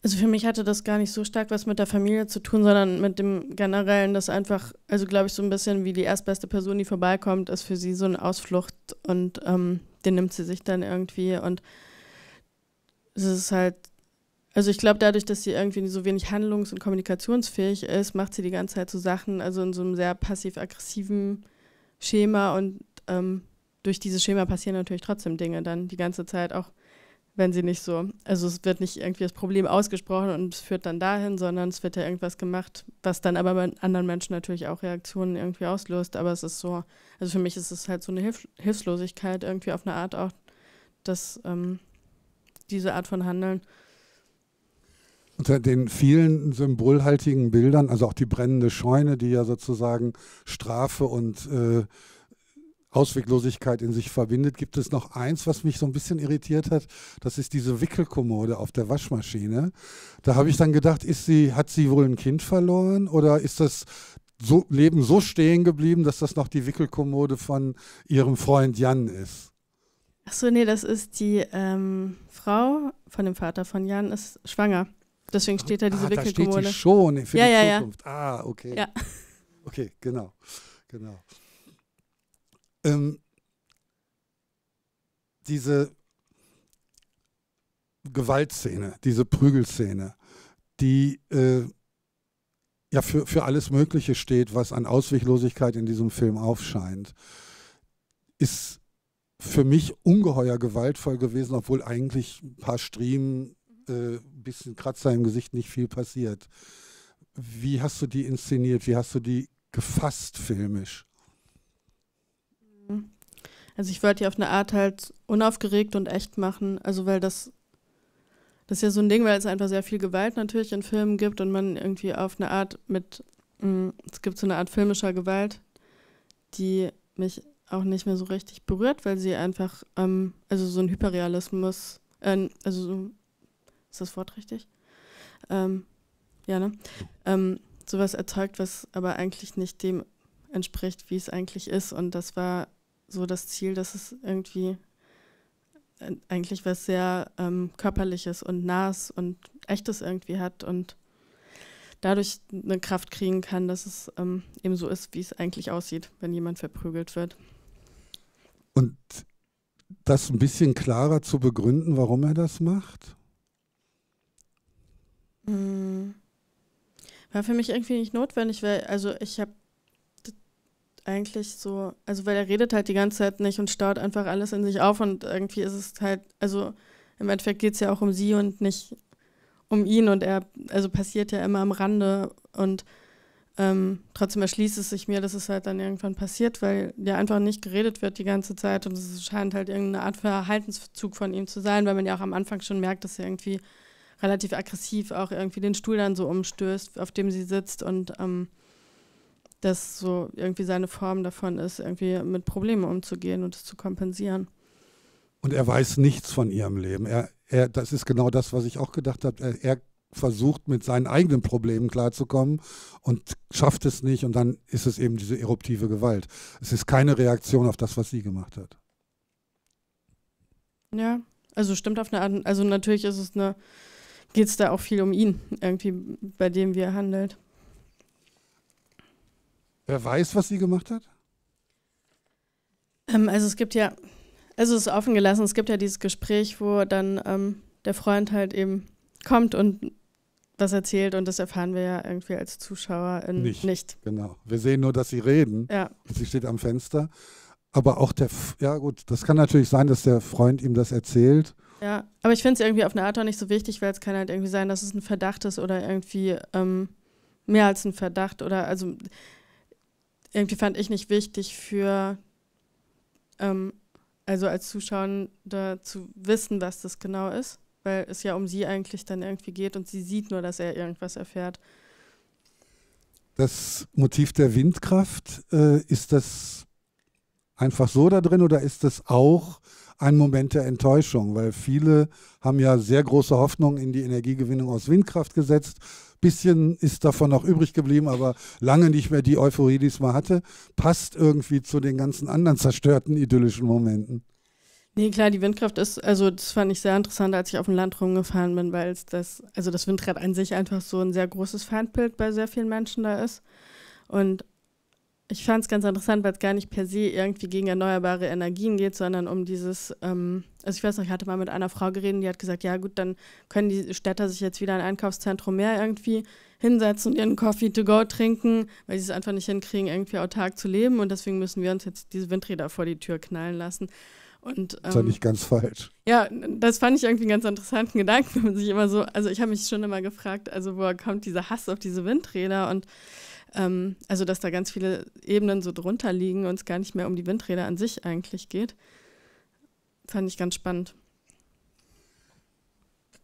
Also für mich hatte das gar nicht so stark was mit der Familie zu tun, sondern mit dem generellen, dass einfach, also glaube ich, so ein bisschen wie die erstbeste Person, die vorbeikommt, ist für sie so eine Ausflucht und ähm, den nimmt sie sich dann irgendwie und es ist halt also ich glaube, dadurch, dass sie irgendwie so wenig handlungs- und kommunikationsfähig ist, macht sie die ganze Zeit so Sachen, also in so einem sehr passiv-aggressiven Schema und ähm, durch dieses Schema passieren natürlich trotzdem Dinge dann die ganze Zeit, auch wenn sie nicht so, also es wird nicht irgendwie das Problem ausgesprochen und es führt dann dahin, sondern es wird ja irgendwas gemacht, was dann aber bei anderen Menschen natürlich auch Reaktionen irgendwie auslöst, aber es ist so, also für mich ist es halt so eine Hilf Hilflosigkeit irgendwie auf eine Art auch, dass ähm, diese Art von Handeln unter den vielen symbolhaltigen Bildern, also auch die brennende Scheune, die ja sozusagen Strafe und äh, Ausweglosigkeit in sich verbindet, gibt es noch eins, was mich so ein bisschen irritiert hat. Das ist diese Wickelkommode auf der Waschmaschine. Da habe ich dann gedacht, ist sie, hat sie wohl ein Kind verloren oder ist das so, Leben so stehen geblieben, dass das noch die Wickelkommode von ihrem Freund Jan ist? Ach so, nee, das ist die ähm, Frau von dem Vater von Jan, ist schwanger. Deswegen steht da diese ah, Wickelkommode. Da steht die schon für ja, die ja, Zukunft. Ja. Ah, okay. Ja. Okay, genau. genau. Ähm, diese Gewaltszene, diese Prügelszene, die äh, ja für, für alles Mögliche steht, was an Ausweglosigkeit in diesem Film aufscheint, ist für mich ungeheuer gewaltvoll gewesen, obwohl eigentlich ein paar Striemen äh, bisschen Kratzer im Gesicht, nicht viel passiert. Wie hast du die inszeniert? Wie hast du die gefasst filmisch? Mhm. Also ich wollte die auf eine Art halt unaufgeregt und echt machen. Also weil das, das ist ja so ein Ding, weil es einfach sehr viel Gewalt natürlich in Filmen gibt und man irgendwie auf eine Art mit, mh, mm, es gibt so eine Art filmischer Gewalt, die mich auch nicht mehr so richtig berührt, weil sie einfach, ähm, also so ein Hyperrealismus, äh, also so ist das Wort richtig? Ähm, ja, ne? Ähm, sowas erzeugt, was aber eigentlich nicht dem entspricht, wie es eigentlich ist. Und das war so das Ziel, dass es irgendwie äh, eigentlich was sehr ähm, körperliches und nahes und echtes irgendwie hat und dadurch eine Kraft kriegen kann, dass es ähm, eben so ist, wie es eigentlich aussieht, wenn jemand verprügelt wird. Und das ein bisschen klarer zu begründen, warum er das macht? Mhm. War für mich irgendwie nicht notwendig, weil, also ich habe eigentlich so, also weil er redet halt die ganze Zeit nicht und staut einfach alles in sich auf und irgendwie ist es halt, also im Endeffekt geht es ja auch um sie und nicht um ihn und er, also passiert ja immer am Rande und ähm, trotzdem erschließt es sich mir, dass es halt dann irgendwann passiert, weil ja einfach nicht geredet wird die ganze Zeit und es scheint halt irgendeine Art Verhaltenszug von ihm zu sein, weil man ja auch am Anfang schon merkt, dass er irgendwie relativ aggressiv auch irgendwie den Stuhl dann so umstößt, auf dem sie sitzt und ähm, das so irgendwie seine Form davon ist, irgendwie mit Problemen umzugehen und es zu kompensieren. Und er weiß nichts von ihrem Leben. Er, er, das ist genau das, was ich auch gedacht habe. Er, er versucht, mit seinen eigenen Problemen klarzukommen und schafft es nicht. Und dann ist es eben diese eruptive Gewalt. Es ist keine Reaktion auf das, was sie gemacht hat. Ja, also stimmt auf eine Art. Also natürlich ist es eine geht es da auch viel um ihn, irgendwie, bei dem wie er handelt. Wer weiß, was sie gemacht hat? Ähm, also es gibt ja, also es ist offen gelassen, es gibt ja dieses Gespräch, wo dann ähm, der Freund halt eben kommt und was erzählt und das erfahren wir ja irgendwie als Zuschauer nicht. nicht. Genau. Wir sehen nur, dass sie reden. Ja. Sie steht am Fenster. Aber auch der, F ja gut, das kann natürlich sein, dass der Freund ihm das erzählt ja, aber ich finde es irgendwie auf eine Art auch nicht so wichtig, weil es kann halt irgendwie sein, dass es ein Verdacht ist oder irgendwie ähm, mehr als ein Verdacht oder also irgendwie fand ich nicht wichtig für, ähm, also als Zuschauer zu wissen, was das genau ist, weil es ja um sie eigentlich dann irgendwie geht und sie sieht nur, dass er irgendwas erfährt. Das Motiv der Windkraft, äh, ist das einfach so da drin oder ist das auch ein Moment der Enttäuschung, weil viele haben ja sehr große Hoffnungen in die Energiegewinnung aus Windkraft gesetzt. Bisschen ist davon noch übrig geblieben, aber lange nicht mehr die Euphorie, die es mal hatte. Passt irgendwie zu den ganzen anderen zerstörten idyllischen Momenten. Nee, klar, die Windkraft ist, also das fand ich sehr interessant, als ich auf dem Land rumgefahren bin, weil das, also das Windrad an sich einfach so ein sehr großes Feindbild bei sehr vielen Menschen da ist. Und ich fand es ganz interessant, weil es gar nicht per se irgendwie gegen erneuerbare Energien geht, sondern um dieses, ähm, also ich weiß noch, ich hatte mal mit einer Frau geredet, die hat gesagt, ja gut, dann können die Städter sich jetzt wieder ein Einkaufszentrum mehr irgendwie hinsetzen und ihren Coffee to go trinken, weil sie es einfach nicht hinkriegen, irgendwie autark zu leben und deswegen müssen wir uns jetzt diese Windräder vor die Tür knallen lassen. Und, ähm, das ist nicht ganz falsch. Ja, das fand ich irgendwie einen ganz interessanten Gedanken, wenn man sich immer so, also ich habe mich schon immer gefragt, also woher kommt dieser Hass auf diese Windräder und ähm, also dass da ganz viele Ebenen so drunter liegen und es gar nicht mehr um die Windräder an sich eigentlich geht. Fand ich ganz spannend.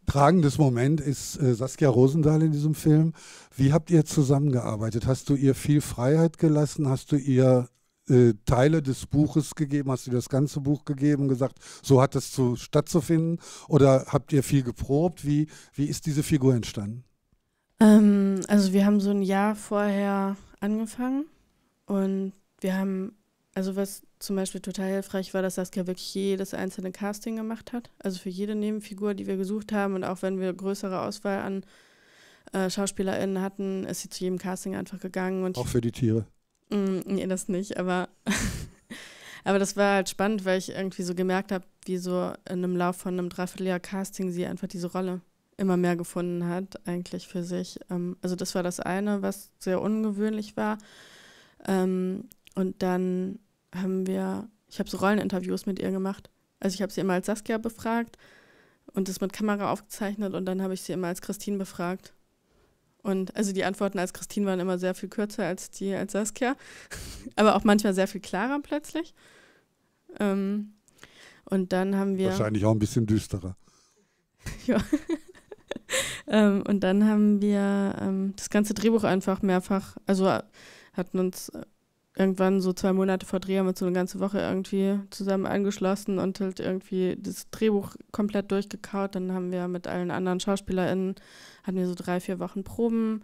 Tragendes Moment ist äh, Saskia Rosendahl in diesem Film. Wie habt ihr zusammengearbeitet? Hast du ihr viel Freiheit gelassen? Hast du ihr äh, Teile des Buches gegeben? Hast du ihr das ganze Buch gegeben und gesagt, so hat das zu, stattzufinden? Oder habt ihr viel geprobt? Wie, wie ist diese Figur entstanden? Ähm, also wir haben so ein Jahr vorher angefangen und wir haben, also was zum Beispiel total hilfreich war, dass Saskia wirklich jedes einzelne Casting gemacht hat. Also für jede Nebenfigur, die wir gesucht haben und auch wenn wir größere Auswahl an äh, SchauspielerInnen hatten, ist sie zu jedem Casting einfach gegangen. Und auch für die Tiere? Mh, mm, nee, das nicht, aber, aber das war halt spannend, weil ich irgendwie so gemerkt habe, wie so in einem Lauf von einem Dreivierteljahr Casting sie einfach diese Rolle immer mehr gefunden hat, eigentlich für sich. Ähm, also das war das eine, was sehr ungewöhnlich war. Ähm, und dann haben wir, ich habe so Rolleninterviews mit ihr gemacht. Also ich habe sie immer als Saskia befragt und das mit Kamera aufgezeichnet und dann habe ich sie immer als Christine befragt. Und also die Antworten als Christine waren immer sehr viel kürzer als die als Saskia, aber auch manchmal sehr viel klarer plötzlich. Ähm, und dann haben wir. Wahrscheinlich auch ein bisschen düsterer. ja. ähm, und dann haben wir ähm, das ganze Drehbuch einfach mehrfach, also äh, hatten uns äh, irgendwann so zwei Monate vor Dreh haben wir uns so eine ganze Woche irgendwie zusammen angeschlossen und halt irgendwie das Drehbuch komplett durchgekaut. Dann haben wir mit allen anderen SchauspielerInnen, hatten wir so drei, vier Wochen Proben.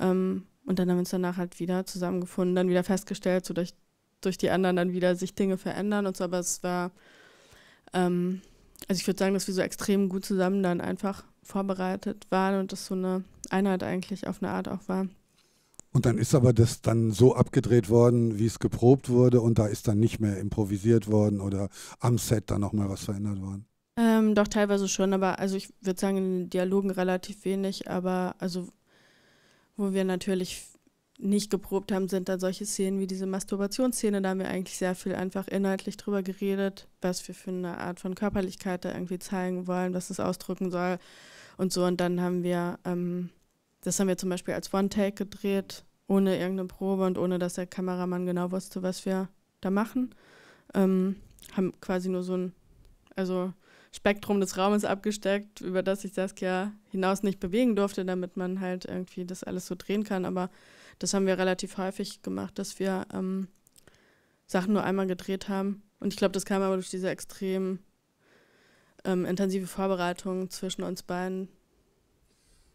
Ähm, und dann haben wir uns danach halt wieder zusammengefunden, dann wieder festgestellt, so durch, durch die anderen dann wieder sich Dinge verändern und so. Aber es war, ähm, also ich würde sagen, dass wir so extrem gut zusammen dann einfach vorbereitet waren und das so eine Einheit eigentlich auf eine Art auch war. Und dann ist aber das dann so abgedreht worden, wie es geprobt wurde und da ist dann nicht mehr improvisiert worden oder am Set dann nochmal was verändert worden? Ähm, doch, teilweise schon, aber also ich würde sagen, in den Dialogen relativ wenig, aber also wo wir natürlich nicht geprobt haben, sind dann solche Szenen wie diese Masturbationsszene, da haben wir eigentlich sehr viel einfach inhaltlich drüber geredet, was wir für eine Art von Körperlichkeit da irgendwie zeigen wollen, was es ausdrücken soll und so. Und dann haben wir, ähm, das haben wir zum Beispiel als One-Take gedreht, ohne irgendeine Probe und ohne, dass der Kameramann genau wusste, was wir da machen. Ähm, haben quasi nur so ein, also Spektrum des Raumes abgesteckt, über das ich Saskia hinaus nicht bewegen durfte, damit man halt irgendwie das alles so drehen kann. Aber das haben wir relativ häufig gemacht, dass wir ähm, Sachen nur einmal gedreht haben. Und ich glaube, das kam aber durch diese extrem ähm, intensive Vorbereitung zwischen uns beiden.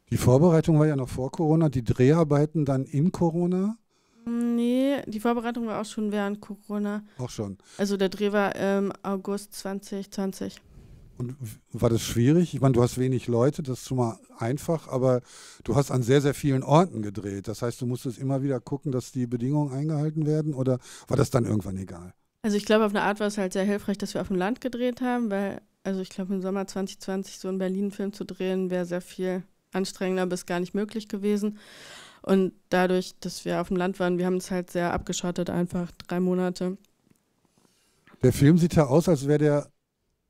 Die Vorbereitung war ja noch vor Corona, die Dreharbeiten dann in Corona? Nee, die Vorbereitung war auch schon während Corona. Auch schon. Also der Dreh war ähm, August 2020. Und war das schwierig? Ich meine, du hast wenig Leute, das ist schon mal einfach, aber du hast an sehr, sehr vielen Orten gedreht. Das heißt, du musstest immer wieder gucken, dass die Bedingungen eingehalten werden oder war das dann irgendwann egal? Also ich glaube, auf eine Art war es halt sehr hilfreich, dass wir auf dem Land gedreht haben, weil also ich glaube im Sommer 2020 so einen Berlin Film zu drehen, wäre sehr viel anstrengender bis gar nicht möglich gewesen. Und dadurch, dass wir auf dem Land waren, wir haben es halt sehr abgeschottet, einfach drei Monate. Der Film sieht ja aus, als wäre der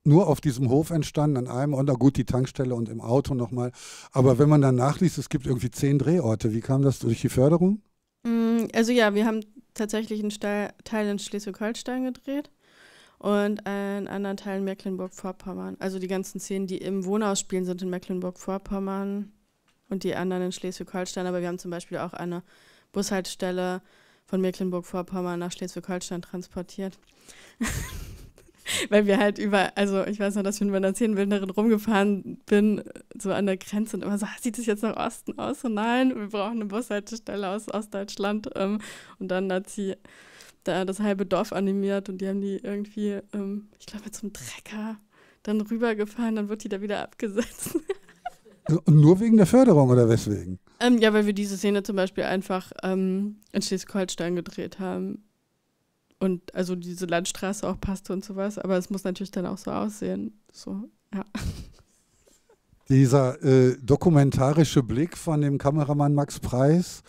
nur auf diesem Hof entstanden, an einem, und na gut, die Tankstelle und im Auto nochmal. Aber wenn man dann nachliest, es gibt irgendwie zehn Drehorte. Wie kam das durch die Förderung? Mm, also ja, wir haben tatsächlich einen Teil in Schleswig-Holstein gedreht und in anderen Teilen Mecklenburg-Vorpommern. Also die ganzen Szenen, die im Wohnhaus spielen, sind in Mecklenburg-Vorpommern und die anderen in Schleswig-Holstein. Aber wir haben zum Beispiel auch eine Bushaltestelle von Mecklenburg-Vorpommern nach Schleswig-Holstein transportiert. Weil wir halt über, also ich weiß noch, dass ich mit meiner Zehnbildnerin rumgefahren bin, so an der Grenze und immer so, sieht es jetzt nach Osten aus? Und nein, wir brauchen eine Bushaltestelle aus Ostdeutschland. Ähm, und dann hat sie da das halbe Dorf animiert und die haben die irgendwie, ähm, ich glaube, zum Trecker dann rübergefahren, dann wird die da wieder abgesetzt. Nur wegen der Förderung oder weswegen? Ähm, ja, weil wir diese Szene zum Beispiel einfach ähm, in Schleswig-Holstein gedreht haben. Und also diese Landstraße auch passte und sowas, aber es muss natürlich dann auch so aussehen. So, ja. Dieser äh, dokumentarische Blick von dem Kameramann Max Preis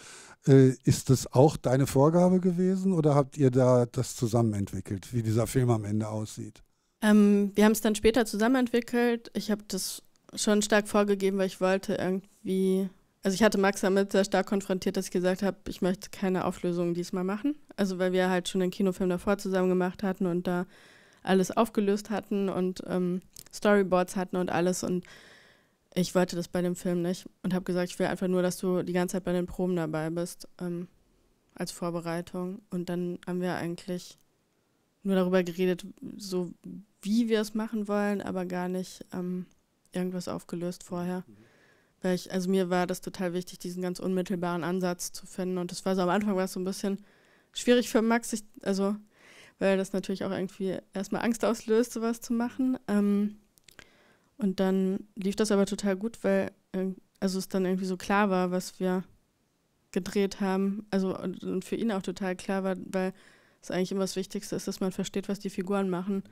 äh, ist das auch deine Vorgabe gewesen oder habt ihr da das zusammen entwickelt, wie dieser Film am Ende aussieht? Ähm, wir haben es dann später zusammen entwickelt. Ich habe das schon stark vorgegeben, weil ich wollte irgendwie, also ich hatte Max damit sehr stark konfrontiert, dass ich gesagt habe, ich möchte keine Auflösung diesmal machen. Also weil wir halt schon den Kinofilm davor zusammen gemacht hatten und da alles aufgelöst hatten und ähm, Storyboards hatten und alles und ich wollte das bei dem Film nicht und habe gesagt, ich will einfach nur, dass du die ganze Zeit bei den Proben dabei bist ähm, als Vorbereitung. Und dann haben wir eigentlich nur darüber geredet, so wie wir es machen wollen, aber gar nicht ähm, irgendwas aufgelöst vorher. Mhm. Weil ich, also mir war das total wichtig, diesen ganz unmittelbaren Ansatz zu finden. Und das war so am Anfang war es so ein bisschen schwierig für Max, ich, also weil das natürlich auch irgendwie erstmal Angst auslöst, sowas zu machen. Ähm, und dann lief das aber total gut, weil äh, also es dann irgendwie so klar war, was wir gedreht haben. Also und, für ihn auch total klar war, weil es eigentlich immer das Wichtigste ist, dass man versteht, was die Figuren machen.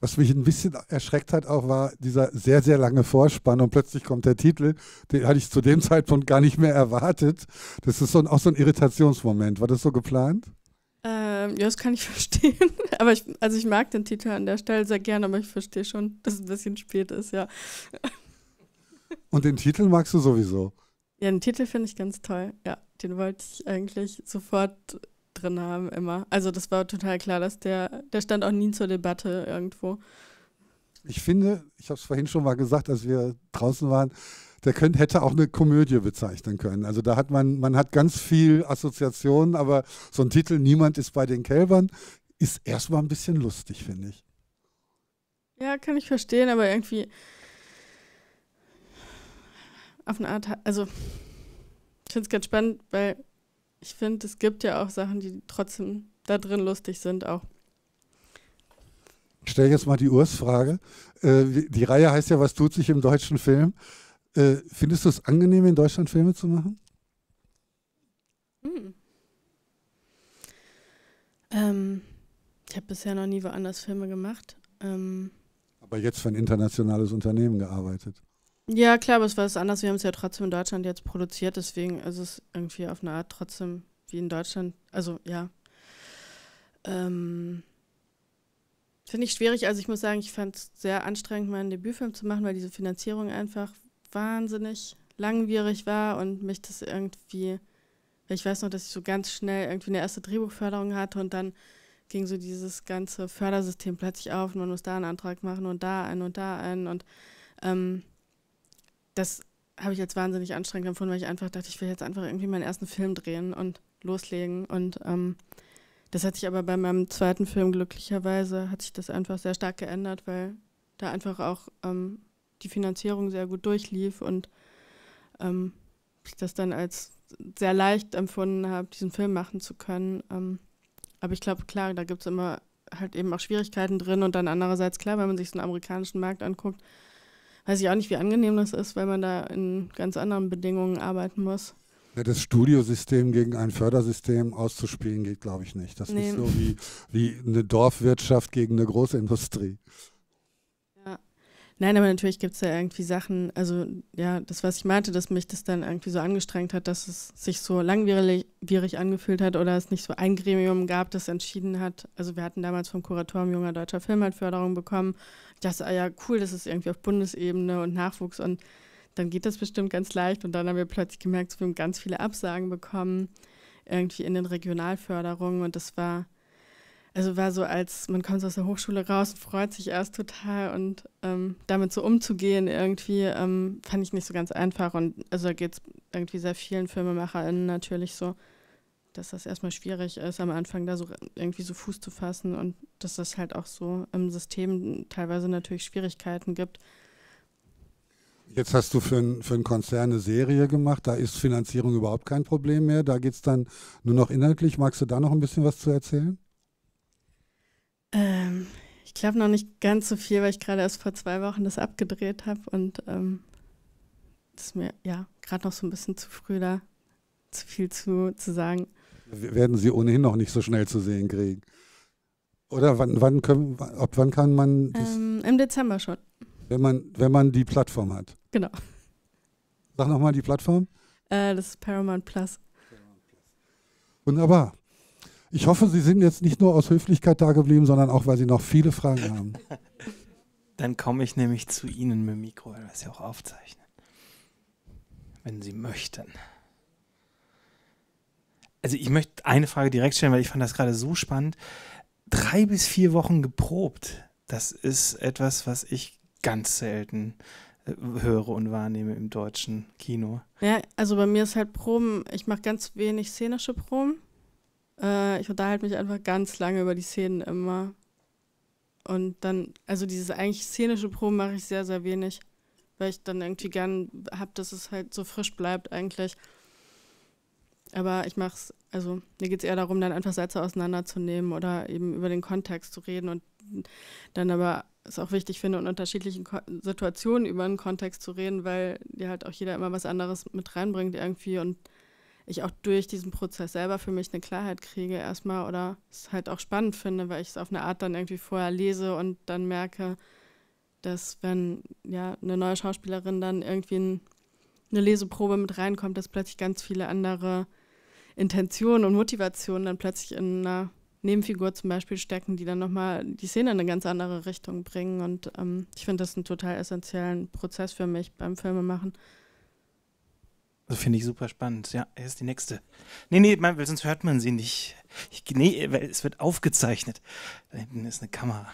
Was mich ein bisschen erschreckt hat auch, war dieser sehr, sehr lange Vorspann und plötzlich kommt der Titel. Den hatte ich zu dem Zeitpunkt gar nicht mehr erwartet. Das ist so ein, auch so ein Irritationsmoment. War das so geplant? Ähm, ja, das kann ich verstehen. aber ich, also ich mag den Titel an der Stelle sehr gerne, aber ich verstehe schon, dass es ein bisschen spät ist, ja. Und den Titel magst du sowieso? Ja, den Titel finde ich ganz toll. Ja, den wollte ich eigentlich sofort drin haben, immer. Also das war total klar, dass der, der stand auch nie zur Debatte irgendwo. Ich finde, ich habe es vorhin schon mal gesagt, als wir draußen waren, der könnte, hätte auch eine Komödie bezeichnen können. Also da hat man, man hat ganz viel Assoziationen, aber so ein Titel Niemand ist bei den Kälbern ist erstmal ein bisschen lustig, finde ich. Ja, kann ich verstehen, aber irgendwie auf eine Art, also ich finde es ganz spannend, weil ich finde, es gibt ja auch Sachen, die trotzdem da drin lustig sind auch. Ich stelle jetzt mal die Urs-Frage. Äh, die Reihe heißt ja, was tut sich im deutschen Film? Äh, findest du es angenehm, in Deutschland Filme zu machen? Hm. Ähm, ich habe bisher noch nie woanders Filme gemacht. Ähm, aber jetzt für ein internationales Unternehmen gearbeitet. Ja, klar, aber es war es anders. Wir haben es ja trotzdem in Deutschland jetzt produziert, deswegen ist es irgendwie auf eine Art trotzdem wie in Deutschland. Also ja. Ähm, Finde ich schwierig. Also ich muss sagen, ich fand es sehr anstrengend, meinen Debütfilm zu machen, weil diese Finanzierung einfach wahnsinnig langwierig war und mich das irgendwie, ich weiß noch, dass ich so ganz schnell irgendwie eine erste Drehbuchförderung hatte und dann ging so dieses ganze Fördersystem plötzlich auf und man muss da einen Antrag machen und da einen und da einen und ähm, das habe ich jetzt wahnsinnig anstrengend empfunden, weil ich einfach dachte, ich will jetzt einfach irgendwie meinen ersten Film drehen und loslegen und ähm, das hat sich aber bei meinem zweiten Film glücklicherweise hat sich das einfach sehr stark geändert, weil da einfach auch ähm, die Finanzierung sehr gut durchlief und ähm, ich das dann als sehr leicht empfunden habe, diesen Film machen zu können. Ähm, aber ich glaube, klar, da gibt es immer halt eben auch Schwierigkeiten drin und dann andererseits, klar, wenn man sich so einen amerikanischen Markt anguckt, weiß ich auch nicht, wie angenehm das ist, weil man da in ganz anderen Bedingungen arbeiten muss. das Studiosystem gegen ein Fördersystem auszuspielen geht, glaube ich, nicht. Das nee. ist so wie, wie eine Dorfwirtschaft gegen eine Großindustrie. Nein, aber natürlich gibt es ja irgendwie Sachen, also ja, das, was ich meinte, dass mich das dann irgendwie so angestrengt hat, dass es sich so langwierig angefühlt hat oder es nicht so ein Gremium gab, das entschieden hat. Also wir hatten damals vom Kuratorium junger deutscher Film halt Förderung bekommen. Ich dachte, ah ja, cool, das ist irgendwie auf Bundesebene und Nachwuchs und dann geht das bestimmt ganz leicht. Und dann haben wir plötzlich gemerkt, wir haben ganz viele Absagen bekommen, irgendwie in den Regionalförderungen und das war also war so als, man kommt aus der Hochschule raus und freut sich erst total und ähm, damit so umzugehen irgendwie, ähm, fand ich nicht so ganz einfach. Und also da geht es irgendwie sehr vielen FilmemacherInnen natürlich so, dass das erstmal schwierig ist, am Anfang da so irgendwie so Fuß zu fassen und dass das halt auch so im System teilweise natürlich Schwierigkeiten gibt. Jetzt hast du für, ein, für einen Konzern eine Serie gemacht, da ist Finanzierung überhaupt kein Problem mehr, da geht es dann nur noch inhaltlich. Magst du da noch ein bisschen was zu erzählen? Ähm, ich glaube noch nicht ganz so viel, weil ich gerade erst vor zwei Wochen das abgedreht habe und ähm, ist mir ja gerade noch so ein bisschen zu früh da zu viel zu, zu sagen. Wir werden sie ohnehin noch nicht so schnell zu sehen kriegen. Oder wann, wann können, ab wann kann man das, ähm, Im Dezember schon. Wenn man, wenn man die Plattform hat. Genau. Sag nochmal die Plattform. Äh, das ist Paramount Plus. Wunderbar. Ich hoffe, Sie sind jetzt nicht nur aus Höflichkeit da geblieben, sondern auch, weil Sie noch viele Fragen haben. Dann komme ich nämlich zu Ihnen mit dem Mikro, weil wir es ja auch aufzeichnen. Wenn Sie möchten. Also ich möchte eine Frage direkt stellen, weil ich fand das gerade so spannend. Drei bis vier Wochen geprobt, das ist etwas, was ich ganz selten äh, höre und wahrnehme im deutschen Kino. Ja, also bei mir ist halt Proben, ich mache ganz wenig szenische Proben. Äh, ich unterhalte mich einfach ganz lange über die Szenen immer. Und dann, also dieses eigentlich szenische Proben mache ich sehr, sehr wenig, weil ich dann irgendwie gern habe, dass es halt so frisch bleibt eigentlich. Aber ich mache es, also mir geht es eher darum, dann einfach Sätze auseinanderzunehmen oder eben über den Kontext zu reden und dann aber es auch wichtig finde, in unterschiedlichen Ko Situationen über einen Kontext zu reden, weil dir halt auch jeder immer was anderes mit reinbringt irgendwie und ich auch durch diesen Prozess selber für mich eine Klarheit kriege erstmal oder es halt auch spannend finde, weil ich es auf eine Art dann irgendwie vorher lese und dann merke, dass wenn ja eine neue Schauspielerin dann irgendwie ein, eine Leseprobe mit reinkommt, dass plötzlich ganz viele andere Intentionen und Motivationen dann plötzlich in einer Nebenfigur zum Beispiel stecken, die dann nochmal die Szene in eine ganz andere Richtung bringen. Und ähm, ich finde das einen total essentiellen Prozess für mich beim Filmemachen. machen. Finde ich super spannend. Ja, er ist die nächste. Nee, nee, man, sonst hört man sie nicht. Ich, nee, es wird aufgezeichnet. Da hinten ist eine Kamera.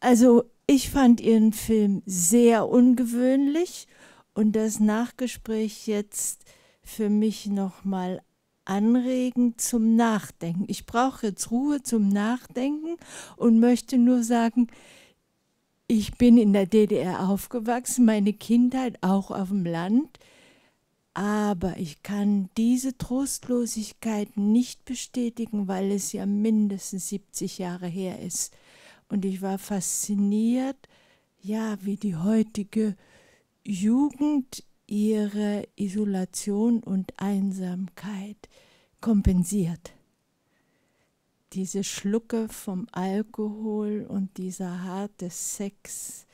Also, ich fand Ihren Film sehr ungewöhnlich und das Nachgespräch jetzt für mich nochmal anregend zum Nachdenken. Ich brauche jetzt Ruhe zum Nachdenken und möchte nur sagen, ich bin in der DDR aufgewachsen, meine Kindheit auch auf dem Land, aber ich kann diese Trostlosigkeit nicht bestätigen, weil es ja mindestens 70 Jahre her ist. Und ich war fasziniert, ja, wie die heutige Jugend ihre Isolation und Einsamkeit kompensiert diese Schlucke vom Alkohol und dieser harte Sex.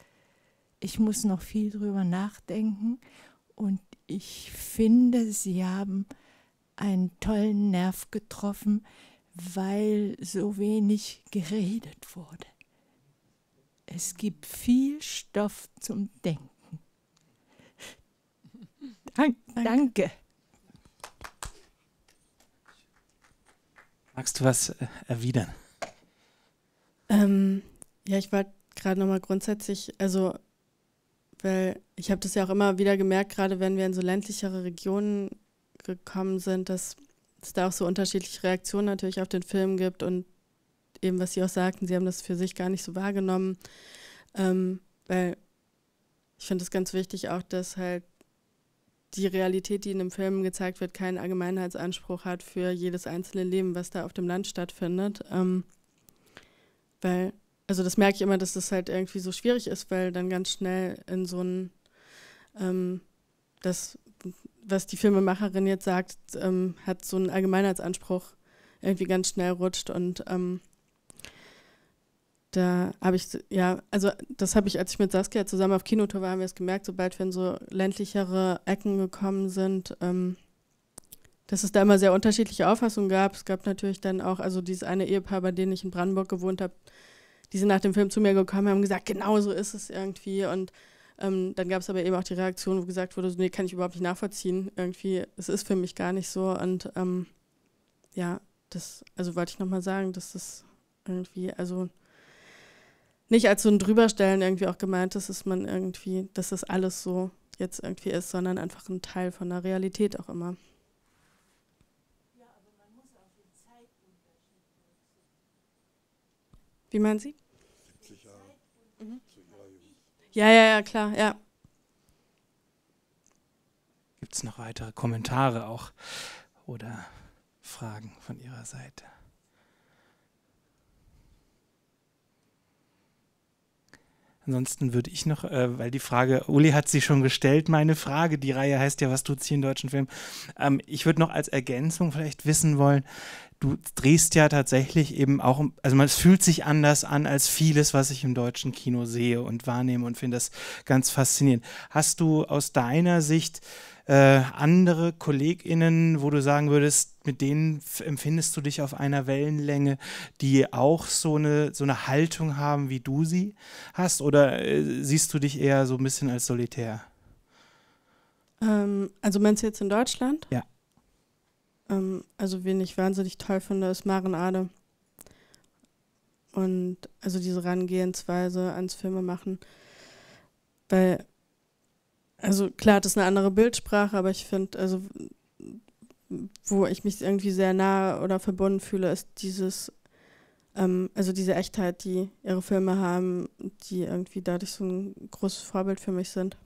Ich muss noch viel drüber nachdenken und ich finde, Sie haben einen tollen Nerv getroffen, weil so wenig geredet wurde. Es gibt viel Stoff zum Denken. Dank, danke. danke. Magst du was äh, erwidern? Ähm, ja, ich wollte gerade nochmal grundsätzlich, also, weil ich habe das ja auch immer wieder gemerkt, gerade wenn wir in so ländlichere Regionen gekommen sind, dass es da auch so unterschiedliche Reaktionen natürlich auf den Film gibt und eben, was Sie auch sagten, Sie haben das für sich gar nicht so wahrgenommen, ähm, weil ich finde es ganz wichtig auch, dass halt die Realität, die in dem Film gezeigt wird, keinen Allgemeinheitsanspruch hat für jedes einzelne Leben, was da auf dem Land stattfindet. Ähm, weil, also das merke ich immer, dass das halt irgendwie so schwierig ist, weil dann ganz schnell in so ein, ähm, das, was die Filmemacherin jetzt sagt, ähm, hat so einen Allgemeinheitsanspruch irgendwie ganz schnell rutscht und ähm, da habe ich, ja, also das habe ich, als ich mit Saskia zusammen auf Kinotour war, haben wir es gemerkt, sobald wir in so ländlichere Ecken gekommen sind, ähm, dass es da immer sehr unterschiedliche Auffassungen gab. Es gab natürlich dann auch, also dieses eine Ehepaar, bei dem ich in Brandenburg gewohnt habe, die sind nach dem Film zu mir gekommen, haben gesagt, genau so ist es irgendwie. Und ähm, dann gab es aber eben auch die Reaktion, wo gesagt wurde, so, nee, kann ich überhaupt nicht nachvollziehen. Irgendwie, es ist für mich gar nicht so. Und ähm, ja, das, also wollte ich nochmal sagen, dass das irgendwie, also nicht als so ein Drüberstellen irgendwie auch gemeint ist, dass man irgendwie, dass das alles so jetzt irgendwie ist, sondern einfach ein Teil von der Realität auch immer. Ja, aber man muss auch den Zeitunterschied Wie meinen Sie? 70 Jahre. Mhm. Ja, ja, ja, klar, ja. Gibt es noch weitere Kommentare auch oder Fragen von Ihrer Seite? Ansonsten würde ich noch, äh, weil die Frage, Uli hat sie schon gestellt, meine Frage, die Reihe heißt ja, was tut sie in deutschen Filmen? Ähm, ich würde noch als Ergänzung vielleicht wissen wollen, du drehst ja tatsächlich eben auch, also es fühlt sich anders an als vieles, was ich im deutschen Kino sehe und wahrnehme und finde das ganz faszinierend. Hast du aus deiner Sicht äh, andere KollegInnen, wo du sagen würdest, mit denen empfindest du dich auf einer Wellenlänge, die auch so eine, so eine Haltung haben, wie du sie hast? Oder äh, siehst du dich eher so ein bisschen als solitär? Ähm, also meinst du jetzt in Deutschland? Ja. Ähm, also wen ich wahnsinnig toll finde, ist Maren Ade. Und also diese Rangehensweise ans Filme machen. Weil, also klar, das ist eine andere Bildsprache, aber ich finde, also wo ich mich irgendwie sehr nah oder verbunden fühle, ist dieses, ähm, also diese Echtheit, die ihre Filme haben, die irgendwie dadurch so ein großes Vorbild für mich sind.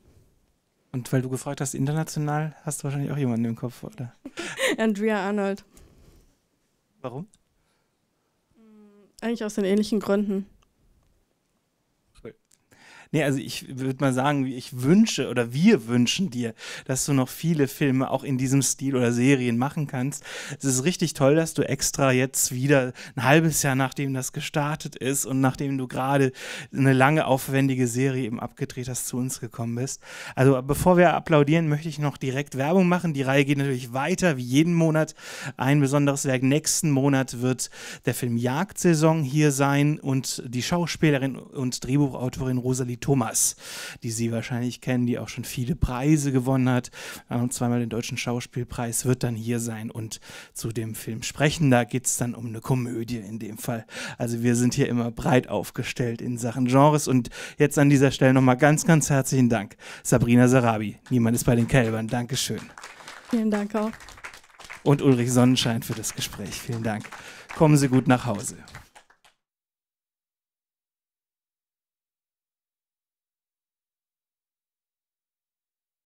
Und weil du gefragt hast, international, hast du wahrscheinlich auch jemanden im Kopf, oder? Andrea Arnold. Warum? Eigentlich aus den ähnlichen Gründen. Nee, also ich würde mal sagen, ich wünsche oder wir wünschen dir, dass du noch viele Filme auch in diesem Stil oder Serien machen kannst. Es ist richtig toll, dass du extra jetzt wieder ein halbes Jahr nachdem das gestartet ist und nachdem du gerade eine lange aufwendige Serie eben abgedreht hast, zu uns gekommen bist. Also bevor wir applaudieren, möchte ich noch direkt Werbung machen. Die Reihe geht natürlich weiter, wie jeden Monat. Ein besonderes Werk. Nächsten Monat wird der Film Jagdsaison hier sein und die Schauspielerin und Drehbuchautorin Rosalie Thomas, die Sie wahrscheinlich kennen, die auch schon viele Preise gewonnen hat. Und zweimal den Deutschen Schauspielpreis wird dann hier sein und zu dem Film sprechen. Da geht es dann um eine Komödie in dem Fall. Also wir sind hier immer breit aufgestellt in Sachen Genres. Und jetzt an dieser Stelle nochmal ganz, ganz herzlichen Dank. Sabrina Sarabi, niemand ist bei den Kälbern. Dankeschön. Vielen Dank auch. Und Ulrich Sonnenschein für das Gespräch. Vielen Dank. Kommen Sie gut nach Hause.